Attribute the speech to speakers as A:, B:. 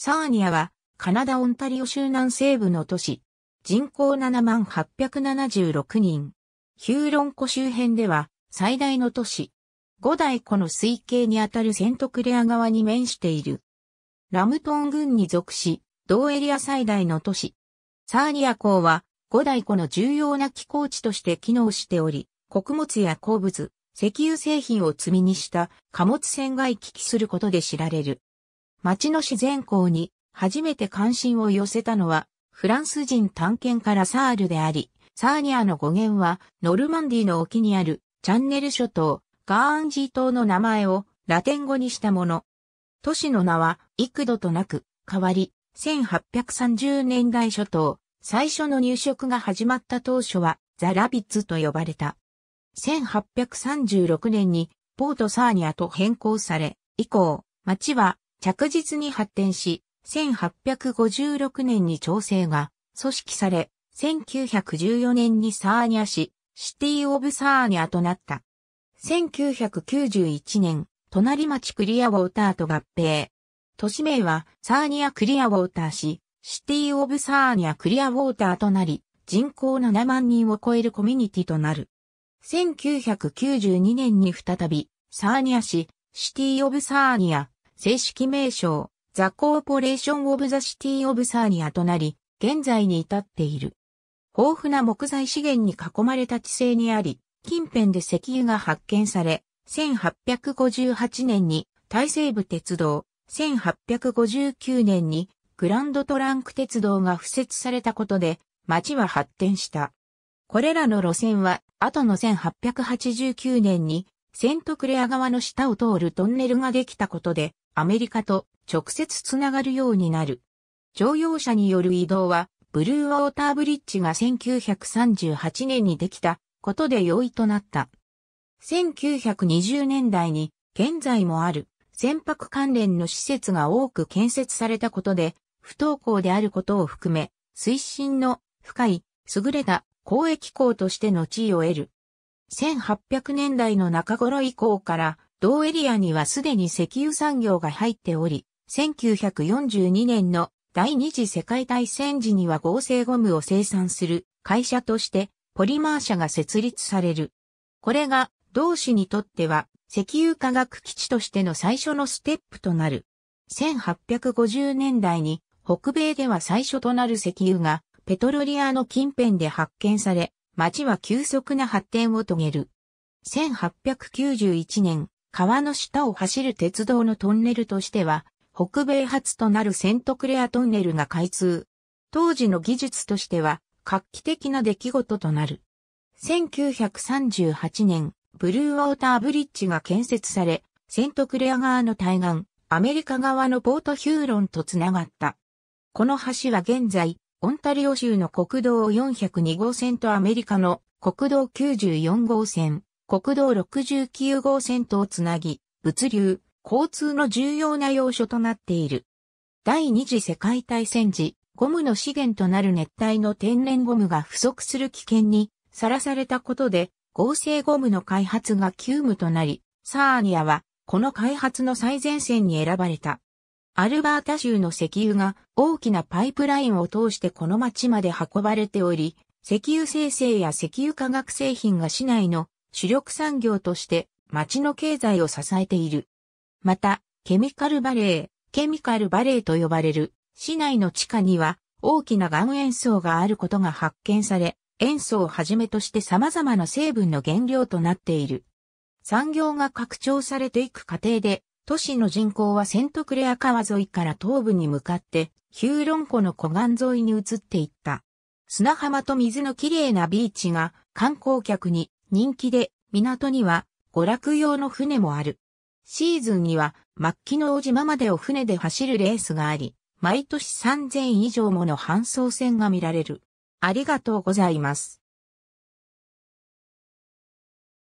A: サーニアは、カナダ・オンタリオ州南西部の都市。人口7万876人。ヒューロン湖周辺では、最大の都市。五大湖の水系にあたるセントクレア川に面している。ラムトン郡に属し、同エリア最大の都市。サーニア港は、五大湖の重要な寄港地として機能しており、穀物や鉱物、石油製品を積みにした貨物船が行き来することで知られる。町の自然光に初めて関心を寄せたのは、フランス人探検家ラサールであり、サーニアの語源は、ノルマンディの沖にある、チャンネル諸島、ガーンジー島の名前をラテン語にしたもの。都市の名は、幾度となく、変わり、1830年代初頭、最初の入植が始まった当初は、ザ・ラビッツと呼ばれた。1836年に、ポート・サーニアと変更され、以降、町は着実に発展し、1856年に調整が組織され、1914年にサーニャ市、シティ・オブ・サーニャとなった。1991年、隣町クリアウォーターと合併。都市名はサーニアクリアウォーター市、シティ・オブ・サーニアクリアウォーターとなり、人口7万人を超えるコミュニティとなる。1992年に再び、サーニア市、シティ・オブ・サーニア正式名称、ザ・コーポレーション・オブ・ザ・シティ・オブ・サーニアとなり、現在に至っている。豊富な木材資源に囲まれた地勢にあり、近辺で石油が発見され、1858年に大西部鉄道、1859年にグランドトランク鉄道が敷設されたことで、町は発展した。これらの路線は、後の1889年にセントクレア川の下を通るトンネルができたことで、アメリカと直接つながるようになる。乗用車による移動は、ブルーウォーターブリッジが1938年にできたことで容易となった。1920年代に現在もある船舶関連の施設が多く建設されたことで不登校であることを含め推進の深い優れた交易港としての地位を得る1800年代の中頃以降から、同エリアにはすでに石油産業が入っており、1942年の第二次世界大戦時には合成ゴムを生産する会社としてポリマー社が設立される。これが同市にとっては石油化学基地としての最初のステップとなる。1850年代に北米では最初となる石油がペトロリアの近辺で発見され、町は急速な発展を遂げる。1891年、川の下を走る鉄道のトンネルとしては、北米初となるセントクレアトンネルが開通。当時の技術としては、画期的な出来事となる。1938年、ブルーウォーターブリッジが建設され、セントクレア側の対岸、アメリカ側のポートヒューロンとつながった。この橋は現在、オンタリオ州の国道402号線とアメリカの国道94号線、国道69号線とをつなぎ、物流、交通の重要な要所となっている。第二次世界大戦時、ゴムの資源となる熱帯の天然ゴムが不足する危険にさらされたことで、合成ゴムの開発が急務となり、サーニアはこの開発の最前線に選ばれた。アルバータ州の石油が大きなパイプラインを通してこの町まで運ばれており、石油生成や石油化学製品が市内の主力産業として町の経済を支えている。また、ケミカルバレー、ケミカルバレーと呼ばれる市内の地下には大きな岩塩層があることが発見され、塩素をはじめとして様々な成分の原料となっている。産業が拡張されていく過程で、都市の人口はセントクレア川沿いから東部に向かって、ヒューロン湖の湖岸沿いに移っていった。砂浜と水のきれいなビーチが観光客に人気で、港には娯楽用の船もある。シーズンには、末期の大島までを船で走るレースがあり、毎年3000以上もの搬送船が見られる。ありがとうございます。